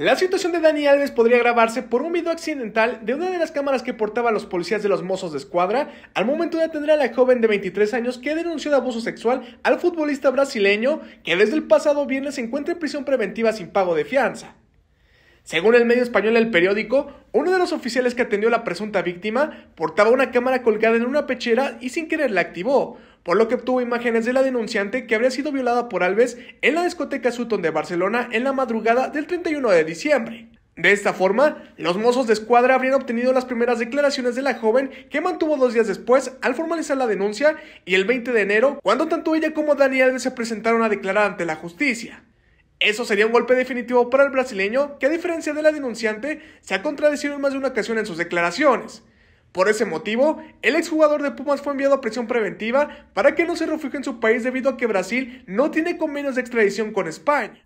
La situación de Dani Alves podría grabarse por un video accidental de una de las cámaras que a los policías de los mozos de escuadra al momento de atender a la joven de 23 años que denunció de abuso sexual al futbolista brasileño que desde el pasado viernes se encuentra en prisión preventiva sin pago de fianza. Según el medio español El Periódico, uno de los oficiales que atendió a la presunta víctima portaba una cámara colgada en una pechera y sin querer la activó, por lo que obtuvo imágenes de la denunciante que habría sido violada por Alves en la discoteca Sutton de Barcelona en la madrugada del 31 de diciembre. De esta forma, los mozos de escuadra habrían obtenido las primeras declaraciones de la joven que mantuvo dos días después al formalizar la denuncia y el 20 de enero, cuando tanto ella como Daniel Alves se presentaron a declarar ante la justicia. Eso sería un golpe definitivo para el brasileño que a diferencia de la denunciante se ha contradecido en más de una ocasión en sus declaraciones. Por ese motivo, el exjugador de Pumas fue enviado a prisión preventiva para que no se refugie en su país debido a que Brasil no tiene convenios de extradición con España.